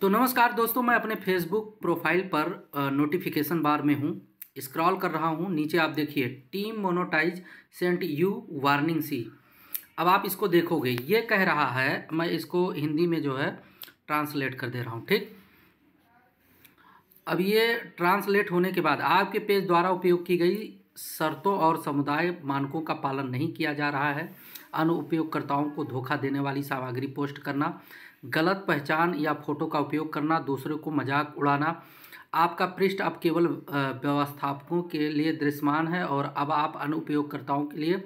तो नमस्कार दोस्तों मैं अपने फेसबुक प्रोफाइल पर नोटिफिकेशन बार में हूँ स्क्रॉल कर रहा हूँ नीचे आप देखिए team monetize sent you warning see अब आप इसको देखोगे ये कह रहा है मैं इसको हिंदी में जो है ट्रांसलेट कर दे रहा हूँ ठीक अब ये ट्रांसलेट होने के बाद आपके पेज द्वारा उपयोग की गई शर्तों और समुदाय मानकों का पालन नहीं किया जा रहा है अनुपयोगकर्ताओं उपयोगकर्ताओं को धोखा देने वाली सामग्री पोस्ट करना गलत पहचान या फोटो का उपयोग करना दूसरों को मजाक उड़ाना आपका पृष्ठ अब केवल व्यवस्थापकों के लिए दृश्यमान है और अब आप अनुपयोगकर्ताओं उपयोगकर्ताओं के लिए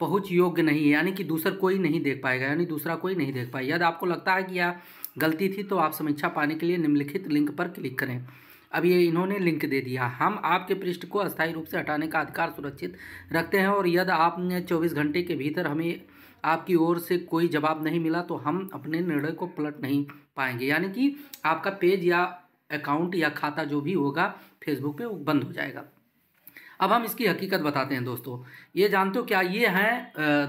पहुंच योग्य नहीं है यानी कि दूसरा कोई नहीं देख पाएगा यानी दूसरा कोई नहीं देख पाएगा यदि आपको लगता है कि यह गलती थी तो आप समीक्षा पाने के लिए निम्नलिखित लिंक पर क्लिक करें अब ये इन्होंने लिंक दे दिया हम आपके पृष्ठ को अस्थायी रूप से हटाने का अधिकार सुरक्षित रखते हैं और यदि आपने चौबीस घंटे के भीतर हमें आपकी ओर से कोई जवाब नहीं मिला तो हम अपने निर्णय को पलट नहीं पाएंगे यानी कि आपका पेज या अकाउंट या खाता जो भी होगा फेसबुक पे वो बंद हो जाएगा अब हम इसकी हकीकत बताते हैं दोस्तों ये जानते हो क्या ये हैं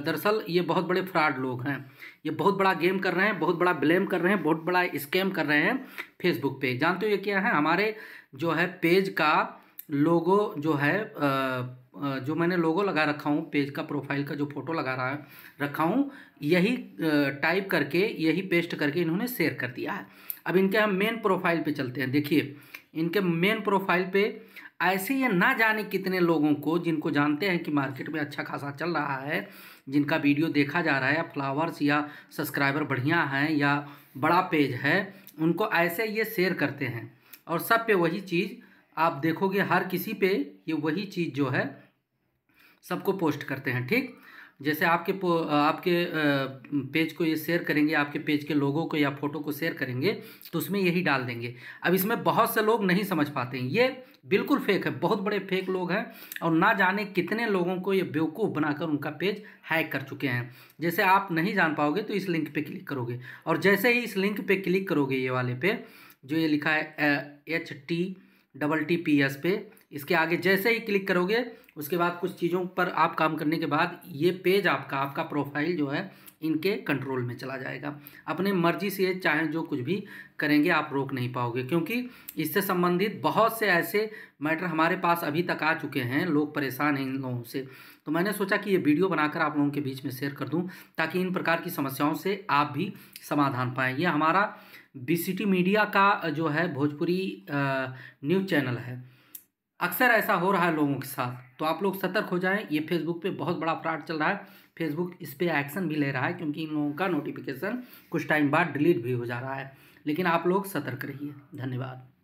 दरअसल ये बहुत बड़े फ्रॉड लोग हैं ये बहुत बड़ा गेम कर रहे हैं बहुत बड़ा ब्लेम कर रहे हैं बहुत बड़ा स्कैम कर रहे हैं फेसबुक पे जानते हो ये क्या है हमारे जो है पेज का लोगो जो है आ, जो मैंने लोगो लगा रखा हूँ पेज का प्रोफाइल का जो फ़ोटो लगा रहा है रखा हूँ यही टाइप करके यही पेस्ट करके इन्होंने शेयर कर दिया है अब इनके हम मेन प्रोफाइल पे चलते हैं देखिए इनके मेन प्रोफाइल पे ऐसे ये ना जाने कितने लोगों को जिनको जानते हैं कि मार्केट में अच्छा खासा चल रहा है जिनका वीडियो देखा जा रहा है या फ्लावर्स या सब्सक्राइबर बढ़िया हैं या बड़ा पेज है उनको ऐसे ये शेयर करते हैं और सब पे वही चीज़ आप देखोगे हर किसी पे ये वही चीज़ जो है सबको पोस्ट करते हैं ठीक जैसे आपके आपके पेज को ये शेयर करेंगे आपके पेज के लोगों को या फोटो को शेयर करेंगे तो उसमें यही डाल देंगे अब इसमें बहुत से लोग नहीं समझ पाते हैं ये बिल्कुल फेक है बहुत बड़े फेक लोग हैं और ना जाने कितने लोगों को ये बेवकूफ़ बनाकर उनका पेज हैक कर चुके हैं जैसे आप नहीं जान पाओगे तो इस लिंक पर क्लिक करोगे और जैसे ही इस लिंक पर क्लिक करोगे ये वाले पे जो ये लिखा है H T double T P S पे इसके आगे जैसे ही क्लिक करोगे उसके बाद कुछ चीज़ों पर आप काम करने के बाद ये पेज आपका आपका प्रोफाइल जो है इनके कंट्रोल में चला जाएगा अपने मर्जी से चाहे जो कुछ भी करेंगे आप रोक नहीं पाओगे क्योंकि इससे संबंधित बहुत से ऐसे मैटर हमारे पास अभी तक आ चुके हैं लोग परेशान हैं इन लोगों से तो मैंने सोचा कि ये वीडियो बनाकर आप लोगों के बीच में शेयर कर दूँ ताकि इन प्रकार की समस्याओं से आप भी समाधान पाएँ ये हमारा बी मीडिया का जो है भोजपुरी न्यूज़ चैनल है अक्सर ऐसा हो रहा है लोगों के साथ तो आप लोग सतर्क हो जाएं ये फेसबुक पे बहुत बड़ा फ्रॉड चल रहा है फेसबुक इस पर एक्शन भी ले रहा है क्योंकि इन लोगों का नोटिफिकेशन कुछ टाइम बाद डिलीट भी हो जा रहा है लेकिन आप लोग सतर्क रहिए धन्यवाद